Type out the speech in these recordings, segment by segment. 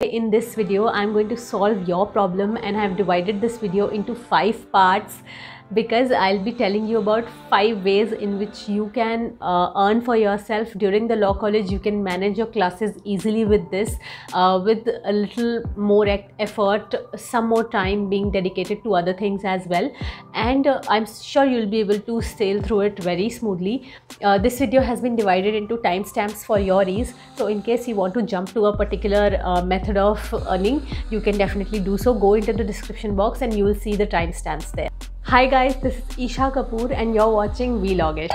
In this video, I'm going to solve your problem and I have divided this video into five parts because I'll be telling you about five ways in which you can uh, earn for yourself during the law college. You can manage your classes easily with this, uh, with a little more effort, some more time being dedicated to other things as well. And uh, I'm sure you'll be able to sail through it very smoothly. Uh, this video has been divided into timestamps for your ease. So in case you want to jump to a particular uh, method of earning, you can definitely do so. Go into the description box and you will see the timestamps there. Hi guys, this is Isha Kapoor and you're watching Vlogish.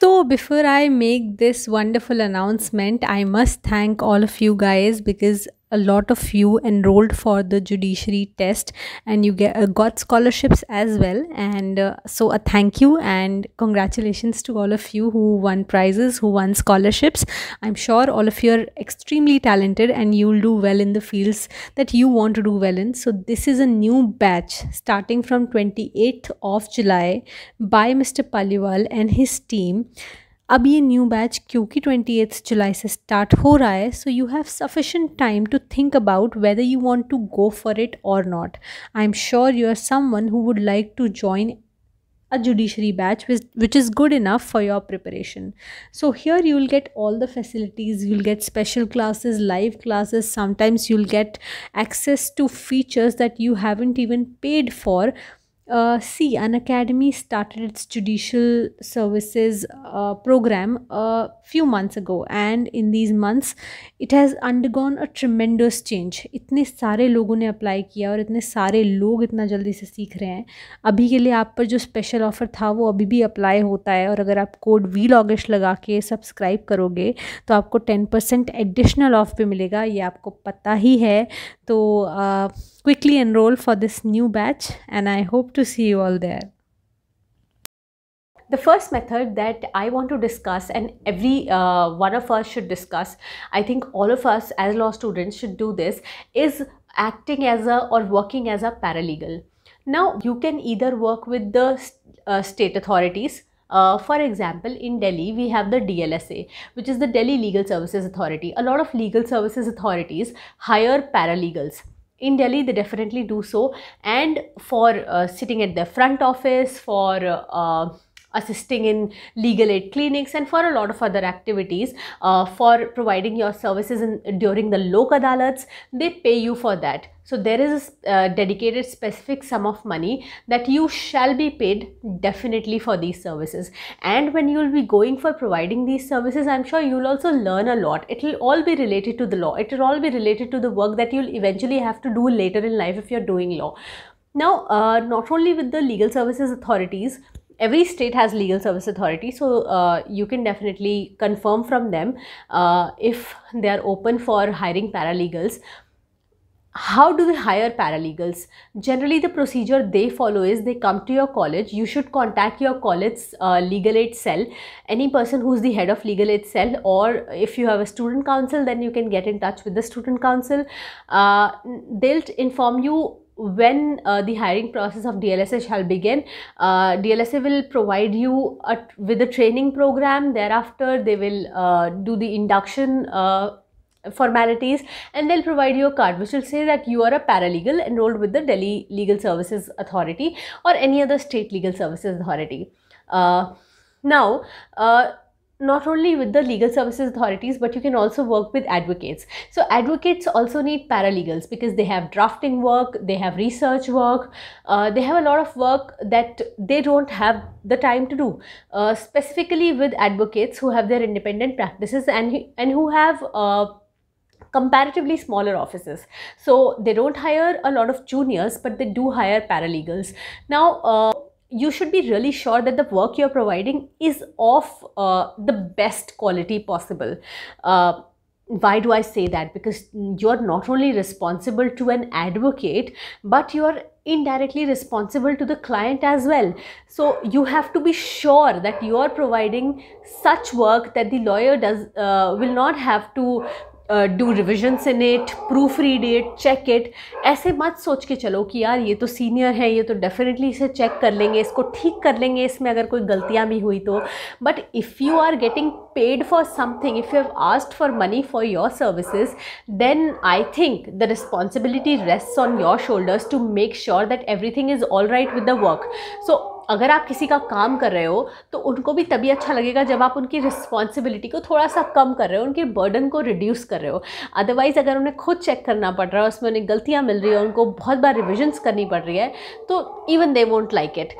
So before I make this wonderful announcement, I must thank all of you guys because a lot of you enrolled for the judiciary test and you get uh, got scholarships as well and uh, so a thank you and congratulations to all of you who won prizes who won scholarships i'm sure all of you are extremely talented and you'll do well in the fields that you want to do well in so this is a new batch starting from 28th of july by mr paliwal and his team अब ये new batch क्योंकि twenty eighth जुलाई से start हो रहा है so you have sufficient time to think about whether you want to go for it or not. I'm sure you are someone who would like to join a judiciary batch which is good enough for your preparation so here you will get all the facilities you'll get special classes live classes sometimes you'll get access to features that you haven't even paid for Uh, see, an academy started its judicial services uh, program a few months ago, and in these months, it has undergone a tremendous change. इतने सारे लोगों ने apply किया और इतने सारे लोग इतना जल्दी से सीख रहे हैं अभी के लिए आप पर जो स्पेशल ऑफ़र था वो अभी भी अप्लाई होता है और अगर आप कोड वी लॉगिश लगा के सब्सक्राइब करोगे तो आपको टेन परसेंट एडिशनल ऑफ पे मिलेगा ये आपको पता ही है तो uh, Quickly enroll for this new batch and I hope to see you all there. The first method that I want to discuss and every uh, one of us should discuss, I think all of us as law students should do this, is acting as a or working as a paralegal. Now you can either work with the uh, state authorities uh, for example, in Delhi, we have the DLSA, which is the Delhi Legal Services Authority. A lot of legal services authorities hire paralegals in Delhi, they definitely do so. And for uh, sitting at the front office, for uh, assisting in legal aid clinics and for a lot of other activities uh, for providing your services in, during the lok adalats they pay you for that so there is a uh, dedicated specific sum of money that you shall be paid definitely for these services. And when you'll be going for providing these services, I'm sure you'll also learn a lot. It'll all be related to the law. It'll all be related to the work that you'll eventually have to do later in life if you're doing law. Now, uh, not only with the legal services authorities, every state has legal service authority so uh, you can definitely confirm from them uh, if they are open for hiring paralegals how do they hire paralegals generally the procedure they follow is they come to your college you should contact your college's uh, legal aid cell any person who's the head of legal aid cell or if you have a student council then you can get in touch with the student council uh, they'll inform you when uh, the hiring process of DLSA shall begin. Uh, DLSA will provide you a, with a training program. Thereafter, they will uh, do the induction uh, formalities and they'll provide you a card which will say that you are a paralegal enrolled with the Delhi Legal Services Authority or any other state legal services authority. Uh, now, uh, not only with the legal services authorities but you can also work with advocates so advocates also need paralegals because they have drafting work they have research work uh, they have a lot of work that they don't have the time to do uh, specifically with advocates who have their independent practices and and who have uh, comparatively smaller offices so they don't hire a lot of juniors but they do hire paralegals now uh, you should be really sure that the work you're providing is of uh, the best quality possible. Uh, why do I say that? Because you're not only responsible to an advocate, but you're indirectly responsible to the client as well. So you have to be sure that you are providing such work that the lawyer does uh, will not have to do revision in it proofread it check it ऐसे मत सोच के चलो कि यार ये तो senior है ये तो डेफिनेटली इसे चेक कर लेंगे इसको ठीक कर लेंगे इसमें अगर कोई गलतियाँ भी हुई तो but if you are getting paid for something if you have asked for money for your services then I think the responsibility rest on your shoulders to make sure that everything is all right with the work so अगर आप किसी का काम कर रहे हो तो उनको भी तभी अच्छा लगेगा जब आप उनकी रिस्पॉन्सिबिलिटी को थोड़ा सा कम कर रहे हो उनके बर्डन को रिड्यूस कर रहे हो अदरवाइज़ अगर उन्हें खुद चेक करना पड़ रहा है उसमें उन्हें गलतियाँ मिल रही है उनको बहुत बार रिविजन्स करनी पड़ रही है तो even they won't like it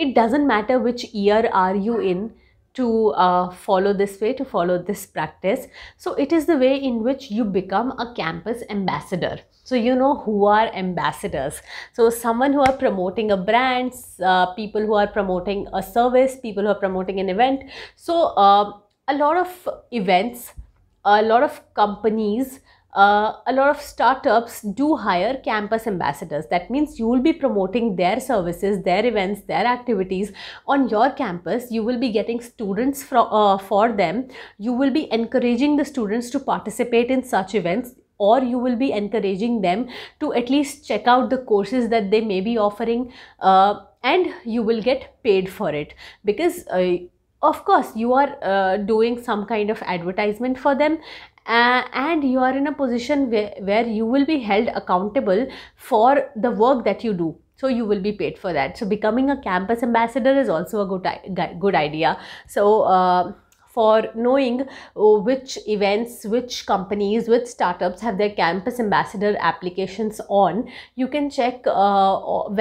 it doesn't matter which year are you in to uh, follow this way, to follow this practice. So it is the way in which you become a campus ambassador. So you know who are ambassadors. So someone who are promoting a brand, uh, people who are promoting a service, people who are promoting an event. So uh, a lot of events, a lot of companies uh, a lot of startups do hire campus ambassadors. That means you will be promoting their services, their events, their activities on your campus. You will be getting students uh, for them. You will be encouraging the students to participate in such events or you will be encouraging them to at least check out the courses that they may be offering uh, and you will get paid for it because uh, of course you are uh, doing some kind of advertisement for them uh, and you are in a position where, where you will be held accountable for the work that you do so you will be paid for that so becoming a campus ambassador is also a good, good idea so uh, for knowing uh, which events, which companies, which startups have their campus ambassador applications on. You can check uh,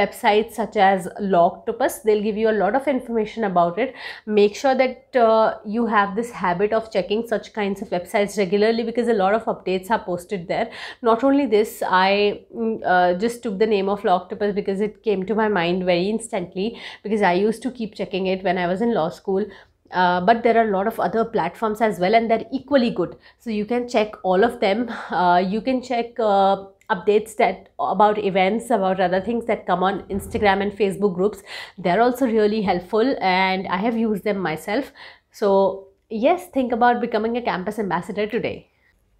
websites such as Logtopus. They'll give you a lot of information about it. Make sure that uh, you have this habit of checking such kinds of websites regularly because a lot of updates are posted there. Not only this, I mm, uh, just took the name of Logtopus because it came to my mind very instantly because I used to keep checking it when I was in law school uh, but there are a lot of other platforms as well and they're equally good so you can check all of them uh, you can check uh, updates that about events about other things that come on instagram and facebook groups they're also really helpful and i have used them myself so yes think about becoming a campus ambassador today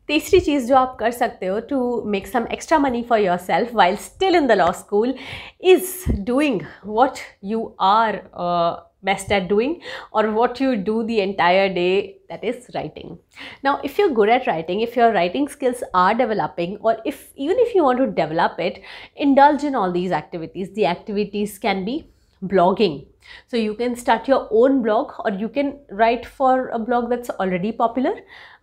तीसरी चीज़ जो आप कर सकते हो to make some extra money for yourself while still in the law school is doing what you are best at doing or what you do the entire day that is writing now if you're good at writing if your writing skills are developing or if even if you want to develop it indulge in all these activities the activities can be blogging. So you can start your own blog or you can write for a blog that's already popular.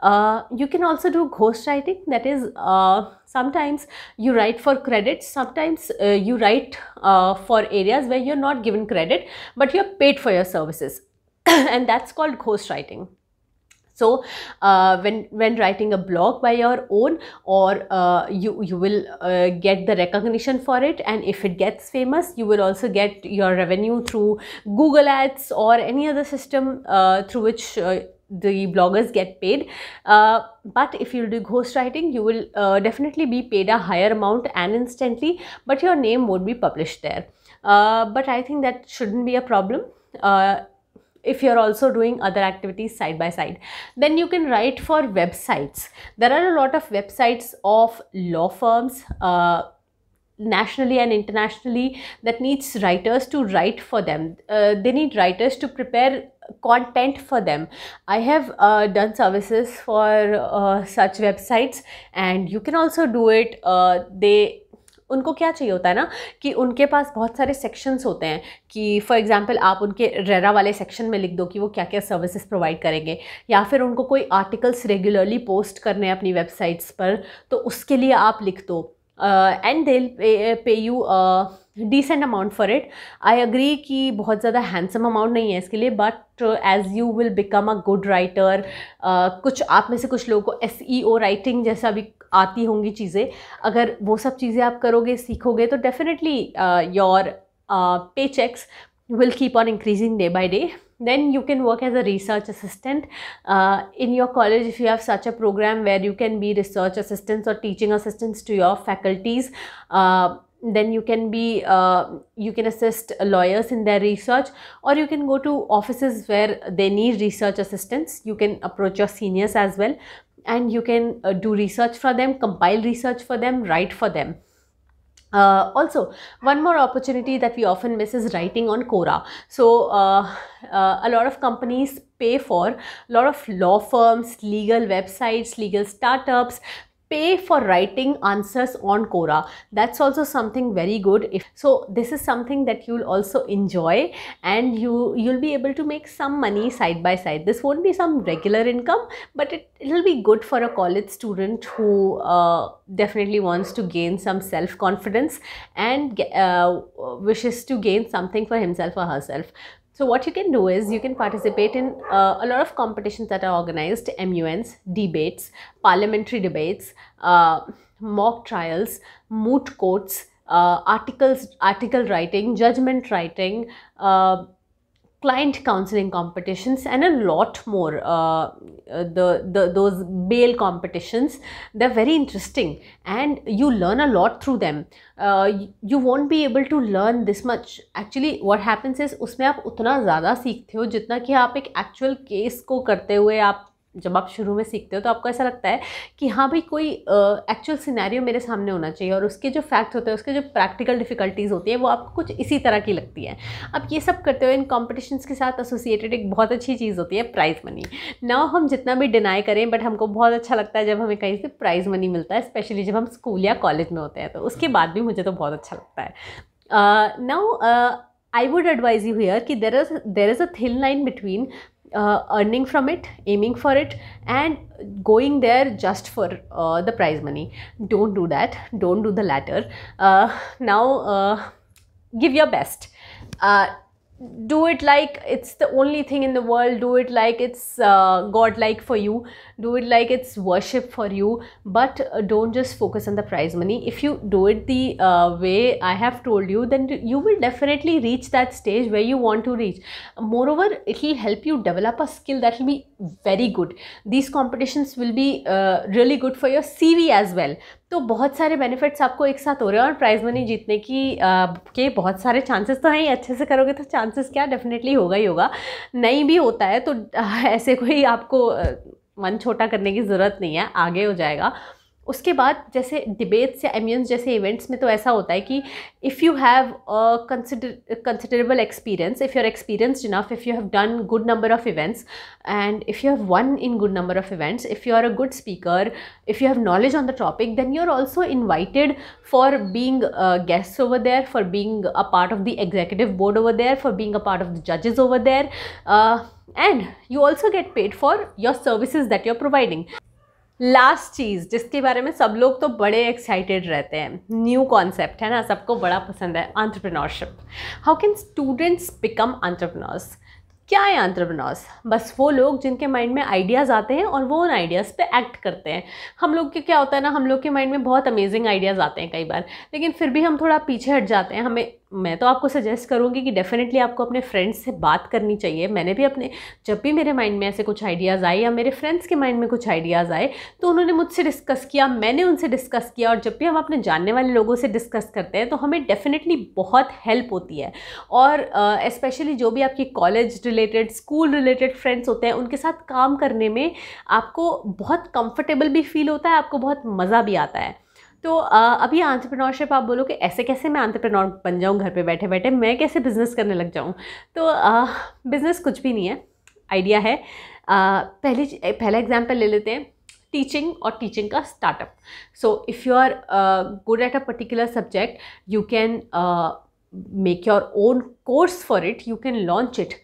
Uh, you can also do ghostwriting that is uh, sometimes you write for credits, sometimes uh, you write uh, for areas where you're not given credit but you're paid for your services and that's called ghostwriting. So uh, when, when writing a blog by your own or uh, you, you will uh, get the recognition for it and if it gets famous you will also get your revenue through Google Ads or any other system uh, through which uh, the bloggers get paid uh, but if you do ghostwriting you will uh, definitely be paid a higher amount and instantly but your name won't be published there uh, but i think that shouldn't be a problem uh, if you're also doing other activities side by side. Then you can write for websites. There are a lot of websites of law firms, uh, nationally and internationally that needs writers to write for them. Uh, they need writers to prepare content for them. I have uh, done services for uh, such websites and you can also do it. Uh, they उनको क्या चाहिए होता है ना कि उनके पास बहुत सारे सेक्शंस होते हैं कि फॉर एग्जांपल आप उनके रेरा वाले सेक्शन में लिख दो कि वो क्या क्या सर्विसेज प्रोवाइड करेंगे या फिर उनको कोई आर्टिकल्स रेगुलरली पोस्ट करने हैं अपनी वेबसाइट्स पर तो उसके लिए आप लिख दो and they pay you decent amount for it I agree कि बहुत ज़्यादा हैंडसम अमाउंट नहीं है इसके लिए but as you will become a good writer कुछ आप में से कुछ लोगों को एस ई ओ राइटिंग जैसा भी आती होंगी चीज़ें अगर वो सब चीज़ें आप करोगे सीखोगे तो definitely your paychecks will keep on increasing day by day then you can work as a research assistant uh, in your college if you have such a program where you can be research assistants or teaching assistants to your faculties uh, then you can be uh, you can assist lawyers in their research or you can go to offices where they need research assistants you can approach your seniors as well and you can uh, do research for them, compile research for them, write for them. Uh, also, one more opportunity that we often miss is writing on Cora. So, uh, uh, a lot of companies pay for a lot of law firms, legal websites, legal startups pay for writing answers on Quora. That's also something very good. If, so this is something that you'll also enjoy and you, you'll be able to make some money side by side. This won't be some regular income, but it, it'll be good for a college student who uh, definitely wants to gain some self-confidence and uh, wishes to gain something for himself or herself. So what you can do is you can participate in uh, a lot of competitions that are organized, MUNs, debates, parliamentary debates, uh, mock trials, moot courts, uh, articles, article writing, judgment writing, uh, client counseling competitions and a lot more uh, uh, the, the those bail competitions they're very interesting and you learn a lot through them uh, you won't be able to learn this much actually what happens is उसमें आप उतना ज़्यादा सीखते हो जितना कि आप एक actual case को करते हुए आप जब आप शुरू में सीखते हो तो आपको ऐसा लगता है कि हाँ भाई कोई एक्चुअल uh, सिनेरियो मेरे सामने होना चाहिए और उसके जो फैक्ट्स होते हैं उसके जो प्रैक्टिकल डिफिकल्टीज़ होती है वो आपको कुछ इसी तरह की लगती है आप ये सब करते हुए इन कॉम्पिटिशन्स के साथ एसोसिएटेड एक बहुत अच्छी चीज़ होती है प्राइज़ मनी ना हम जितना भी डिनाई करें बट हमको बहुत अच्छा लगता है जब हमें कहीं से प्राइज़ मनी मिलता है स्पेशली जब हम स्कूल या कॉलेज में होते हैं तो उसके बाद भी मुझे तो बहुत अच्छा लगता है now I would advise you here कि there is there is a thin line between uh, earning from it, aiming for it, and going there just for uh, the prize money. Don't do that. Don't do the latter. Uh, now, uh, give your best. Uh, do it like it's the only thing in the world do it like it's uh, god like for you do it like it's worship for you but uh, don't just focus on the prize money if you do it the uh, way i have told you then you will definitely reach that stage where you want to reach moreover it will help you develop a skill that will be very good these competitions will be uh, really good for your cv as well तो बहुत सारे benefits आपको एक साथ हो रहे हैं और प्राइज़ मनी जीतने की आ, के बहुत सारे चांसेस तो हैं ही अच्छे से करोगे तो चांसेस क्या डेफिनेटली होगा ही होगा नहीं भी होता है तो आ, ऐसे कोई आपको आ, मन छोटा करने की ज़रूरत नहीं है आगे हो जाएगा उसके बाद जैसे डिबेट्स या एमियंस जैसे इवेंट्स में तो ऐसा होता है कि if you have considerable experience if you are experienced enough if you have done good number of events and if you have won in good number of events if you are a good speaker if you have knowledge on the topic then you are also invited for being guest over there for being a part of the executive board over there for being a part of the जजेज over there and you also get paid for your services that you are providing last चीज़ जिसके बारे में सब लोग तो बड़े excited रहते हैं न्यू कॉन्सेप्ट है ना सबको बड़ा पसंद है entrepreneurship how can students become entrepreneurs क्या है आंट्रप्रनोर्स बस वो लोग जिनके माइंड में आइडियाज़ आते हैं और वो उन आइडियाज़ पे एक्ट करते हैं हम लोग के क्या होता है ना हम लोग के माइंड में बहुत अमेजिंग आइडियाज़ आते हैं कई बार लेकिन फिर भी हम थोड़ा पीछे हट जाते हैं हमें मैं तो आपको सजेस्ट करूँगी कि डेफ़िनेटली आपको अपने फ्रेंड्स से बात करनी चाहिए मैंने भी अपने जब भी मेरे माइंड में ऐसे कुछ आइडियाज़ आए या मेरे फ्रेंड्स के माइंड में कुछ आइडियाज़ आए तो उन्होंने मुझसे डिस्कस किया मैंने उनसे डिस्कस किया और जब भी हम अपने जानने वाले लोगों से डिस्कस करते हैं तो हमें डेफ़िनेटली बहुत हेल्प होती है और इस्पेशली uh, जो भी आपके college related school related friends होते हैं उनके साथ काम करने में आपको बहुत कम्फर्टेबल भी फील होता है आपको बहुत मज़ा भी आता है तो अभी आंट्रप्रनोरशिप आप बोलो कि ऐसे कैसे मैं आंट्रप्रनोर बन जाऊँ घर पे बैठे बैठे मैं कैसे बिज़नेस करने लग जाऊँ तो बिज़नेस कुछ भी नहीं है आइडिया है पहली पहला एग्जाम्पल ले लेते हैं टीचिंग और टीचिंग का startup so if you are good at a particular subject you can make your own course for it you can launch it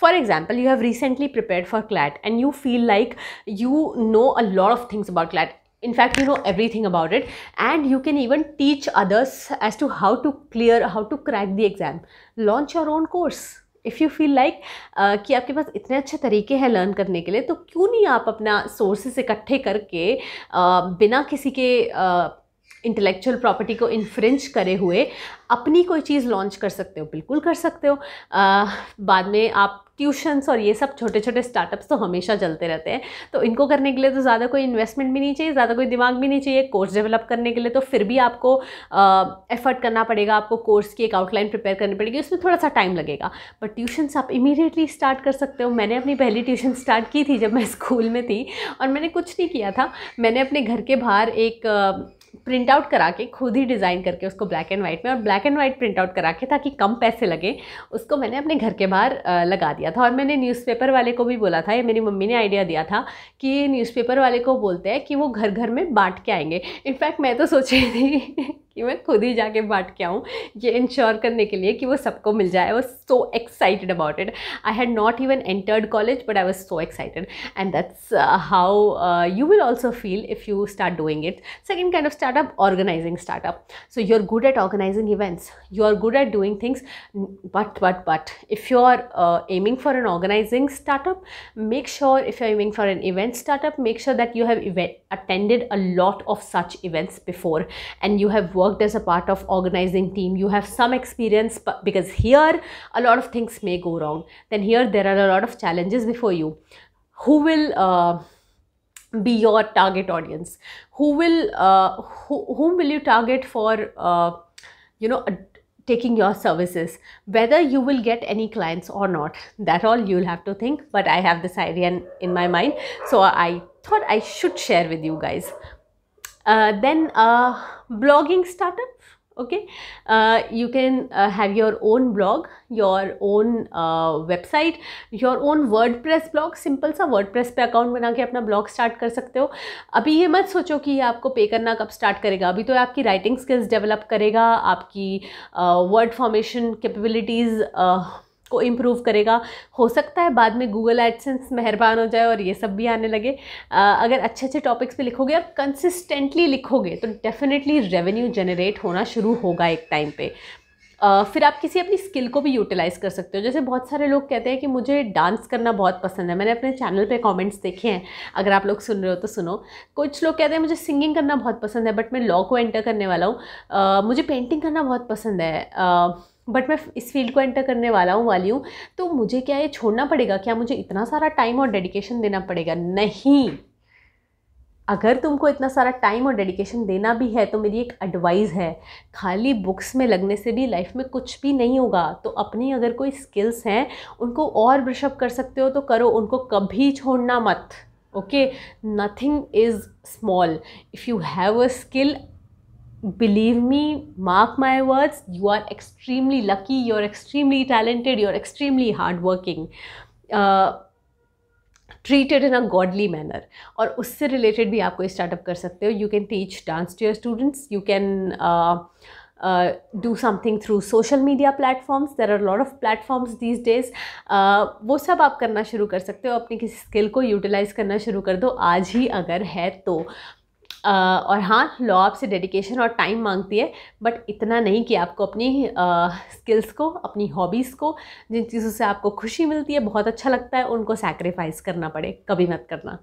for example you have recently prepared for clat and you feel like you know a lot of things about clat in fact you know everything about it and you can even teach others as to how to clear how to crack the exam launch your own course if you feel like कि आपके पास इतने अच्छे तरीके हैं learn करने के लिए तो क्यों नहीं आप अपना सोर्सेज इकट्ठे करके uh, बिना किसी के uh, इंटेलेक्चुअल प्रॉपर्टी को इन्फ्रेंच करे हुए अपनी कोई चीज़ लॉन्च कर सकते हो बिल्कुल कर सकते हो आ, बाद में आप ट्यूशन्स और ये सब छोटे छोटे स्टार्टअप्स तो हमेशा चलते रहते हैं तो इनको करने के लिए तो ज़्यादा कोई इन्वेस्टमेंट भी नहीं चाहिए ज़्यादा कोई दिमाग भी नहीं चाहिए कोर्स डेवलप करने के लिए तो फिर भी आपको एफर्ट करना पड़ेगा आपको कोर्स की एक आउटलाइन प्रिपेयर करनी पड़ेगी उसमें थोड़ा सा टाइम लगेगा बट ट्यूशन्स आप इमीडिएटली स्टार्ट कर सकते हो मैंने अपनी पहली ट्यूशन स्टार्ट की थी जब मैं स्कूल में थी और मैंने कुछ नहीं किया था मैंने अपने घर के बाहर एक प्रिंट आउट करा के खुद ही डिज़ाइन करके उसको ब्लैक एंड वाइट में और black and white print out करा के ताकि कम पैसे लगे उसको मैंने अपने घर के बाहर लगा दिया था और मैंने न्यूज़पेपर वाले को भी बोला था ये मेरी मम्मी ने आइडिया दिया था कि न्यूज़पेपर वाले को बोलते हैं कि वो घर घर में बांट के आएंगे इनफैक्ट मैं तो सोची थी कि मैं खुद ही जाके बांट के आऊँ ये इंश्योर करने के लिए कि वो सबको मिल जाए वो so excited about it I had not even entered college but I was so excited and that's how you will also feel if you start doing it second kind of startup organizing startup so you are good at organizing events you are good at doing things but but but if you are aiming for an organizing startup make sure if you are aiming for an event startup make sure that you have attended a lot of such events before and you have work worked as a part of organizing team you have some experience because here a lot of things may go wrong then here there are a lot of challenges before you who will uh, be your target audience who will uh, who, whom will you target for uh, you know taking your services whether you will get any clients or not that all you'll have to think but i have this idea in my mind so i thought i should share with you guys uh, then blogging startup okay uh, you can uh, have your own blog your own uh, website your own wordpress blog simple sa wordpress पे account बना के अपना blog start कर सकते हो अभी ये मत सोचो कि ये आपको पे करना कब स्टार्ट करेगा अभी तो आपकी राइटिंग स्किल्स डेवलप करेगा आपकी formation capabilities uh, को इम्प्रूव करेगा हो सकता है बाद में गूगल एडसेंस मेहरबान हो जाए और ये सब भी आने लगे आ, अगर अच्छे अच्छे टॉपिक्स पे लिखोगे आप कंसिस्टेंटली लिखोगे तो डेफिनेटली रेवेन्यू जनरेट होना शुरू होगा एक टाइम पे फिर आप किसी अपनी स्किल को भी यूटिलाइज़ कर सकते हो जैसे बहुत सारे लोग कहते हैं कि मुझे डांस करना बहुत पसंद है मैंने अपने चैनल पे कमेंट्स देखे हैं अगर आप लोग सुन रहे हो तो सुनो कुछ लोग कहते हैं मुझे सिंगिंग करना बहुत पसंद है बट मैं लॉ को एंटर करने वाला हूँ मुझे पेंटिंग करना बहुत पसंद है बट मैं इस फील्ड को एंटर करने वाला हूँ वाली हूँ तो मुझे क्या ये छोड़ना पड़ेगा क्या मुझे इतना सारा टाइम और डेडिकेशन देना पड़ेगा नहीं अगर तुमको इतना सारा टाइम और डेडिकेशन देना भी है तो मेरी एक एडवाइस है खाली बुक्स में लगने से भी लाइफ में कुछ भी नहीं होगा तो अपनी अगर कोई स्किल्स हैं उनको और ब्रशअप कर सकते हो तो करो उनको कभी छोड़ना मत okay nothing is small if you have a skill believe me mark my words you are extremely lucky you are extremely talented you are extremely hard working treated in a godly manner और उससे related भी आपको startup कर सकते हो you can teach dance to your students you can do something through social media platforms there are lot of platforms these days वो सब आप करना शुरू कर सकते हो अपनी किसी स्किल को यूटिलाइज करना शुरू कर दो आज ही अगर है तो और हाँ लॉ आपसे डेडिकेशन और टाइम मांगती है बट इतना नहीं कि आपको अपनी स्किल्स को अपनी हॉबीज़ को जिन चीज़ों से आपको खुशी मिलती है बहुत अच्छा लगता है उनको सेक्रीफाइस करना पड़े कभी मत करना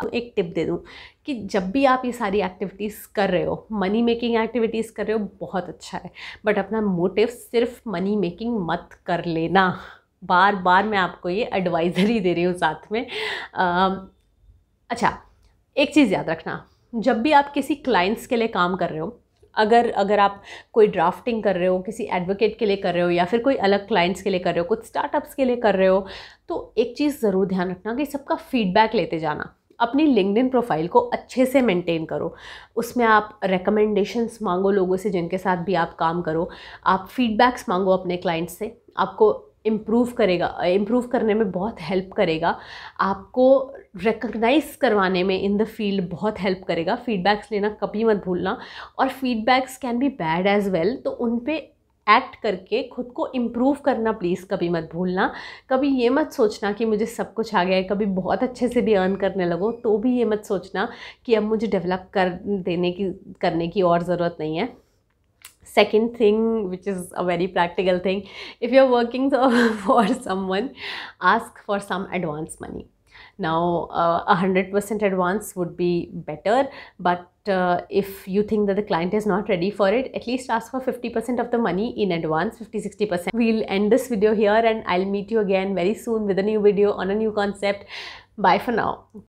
अब एक टिप दे दूँ कि जब भी आप ये सारी एक्टिविटीज़ कर रहे हो मनी मेकिंग एक्टिविटीज़ कर रहे हो बहुत अच्छा है बट अपना मोटिव सिर्फ मनी मेकिंग मत कर लेना बार बार मैं आपको ये एडवाइज़री दे रही हूँ साथ में आ, अच्छा एक चीज़ याद रखना जब भी आप किसी क्लाइंट्स के लिए काम कर रहे हो अगर अगर आप कोई ड्राफ्टिंग कर रहे हो किसी एडवोकेट के लिए कर रहे हो या फिर कोई अलग क्लाइंट्स के लिए कर रहे हो कुछ स्टार्टअप्स के लिए कर रहे हो तो एक चीज़ ज़रूर ध्यान रखना कि सबका फीडबैक लेते जाना अपनी लिंकड प्रोफाइल को अच्छे से मेंटेन करो उसमें आप रिकमेंडेशंस मांगो लोगों से जिनके साथ भी आप काम करो आप फीडबैक्स मांगो अपने क्लाइंट्स से आपको इम्प्रूव करेगा इम्प्रूव करने में बहुत हेल्प करेगा आपको रिकग्नाइज करवाने में इन द फील्ड बहुत हेल्प करेगा फीडबैक्स लेना कभी मत भूलना और feedbacks can be bad as well तो उन पर एक्ट करके खुद को इम्प्रूव करना प्लीज़ कभी मत भूलना कभी ये मत सोचना कि मुझे सब कुछ आ गया है कभी बहुत अच्छे से भी अर्न करने लगो तो भी ये मत सोचना कि अब मुझे डेवलप कर देने की करने की और ज़रूरत नहीं है second thing which is a very practical thing if you're working for someone ask for some advance money now uh, a hundred percent advance would be better but uh, if you think that the client is not ready for it at least ask for 50 percent of the money in advance 50 60 percent we'll end this video here and i'll meet you again very soon with a new video on a new concept bye for now